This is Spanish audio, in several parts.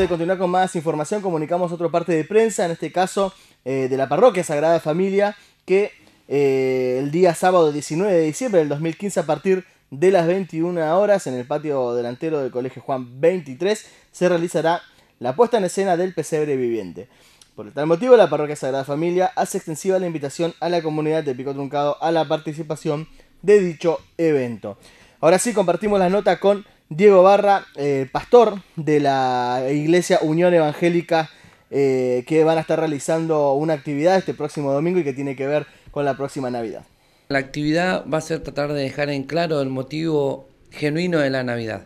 de continuar con más información, comunicamos otra parte de prensa, en este caso eh, de la parroquia Sagrada Familia, que eh, el día sábado 19 de diciembre del 2015 a partir de las 21 horas en el patio delantero del Colegio Juan 23 se realizará la puesta en escena del pesebre viviente. Por tal motivo, la Parroquia Sagrada Familia hace extensiva la invitación a la comunidad de Pico Truncado a la participación de dicho evento. Ahora sí, compartimos la nota con Diego Barra, eh, pastor de la Iglesia Unión Evangélica, eh, que van a estar realizando una actividad este próximo domingo y que tiene que ver con la próxima Navidad. La actividad va a ser tratar de dejar en claro el motivo genuino de la Navidad.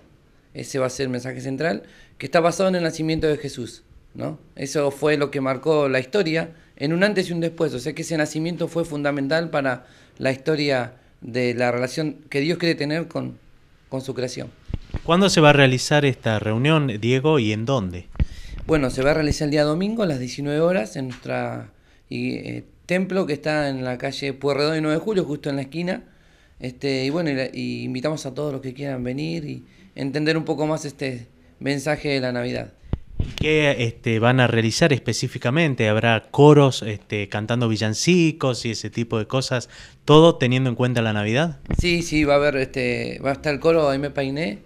Ese va a ser el mensaje central, que está basado en el nacimiento de Jesús. ¿no? Eso fue lo que marcó la historia en un antes y un después. O sea que ese nacimiento fue fundamental para la historia de la relación que Dios quiere tener con su creación. ¿Cuándo se va a realizar esta reunión, Diego, y en dónde? Bueno, se va a realizar el día domingo a las 19 horas en nuestro eh, templo que está en la calle Puerredón y 9 de Julio, justo en la esquina. Este, y bueno, invitamos a todos los que quieran venir y entender un poco más este mensaje de la Navidad. ¿Qué este, van a realizar específicamente? ¿Habrá coros este, cantando villancicos y ese tipo de cosas? ¿Todo teniendo en cuenta la Navidad? Sí, sí, va a haber, este, va a estar el coro, ahí me peiné,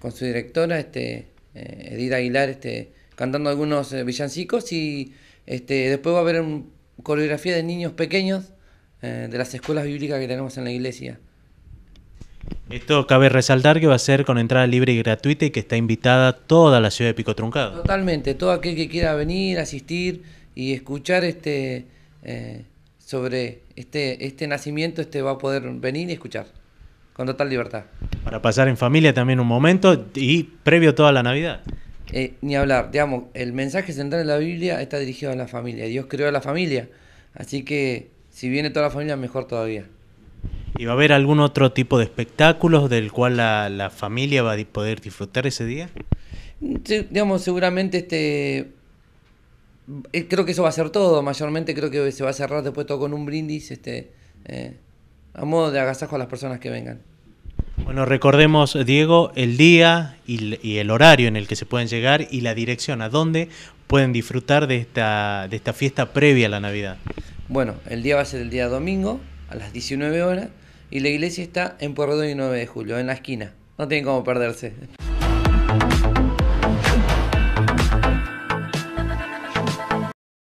con su directora, este, eh, Edith Aguilar, este, cantando algunos eh, villancicos y este, después va a haber una coreografía de niños pequeños eh, de las escuelas bíblicas que tenemos en la iglesia. Esto cabe resaltar que va a ser con entrada libre y gratuita y que está invitada toda la ciudad de Pico Truncado. Totalmente, todo aquel que quiera venir, asistir y escuchar este sobre este, este nacimiento este va a poder venir y escuchar con total libertad para pasar en familia también un momento y previo toda la Navidad. Eh, ni hablar, digamos, el mensaje central de la Biblia está dirigido a la familia. Dios creó a la familia, así que si viene toda la familia, mejor todavía. ¿Y va a haber algún otro tipo de espectáculos del cual la, familia va a poder disfrutar ese día? digamos, seguramente este eh, creo que eso va a ser todo. Mayormente creo que se va a cerrar después todo con un brindis, este, eh, a modo de agasajo a las personas que vengan. Bueno, recordemos, Diego, el día y, el horario en el que se pueden llegar y la dirección a dónde pueden disfrutar de esta, de esta fiesta previa a la Navidad. Bueno, el día va a ser el día domingo a las 19 horas y la iglesia está en Puerto y 9 de julio, en la esquina. No tienen cómo perderse.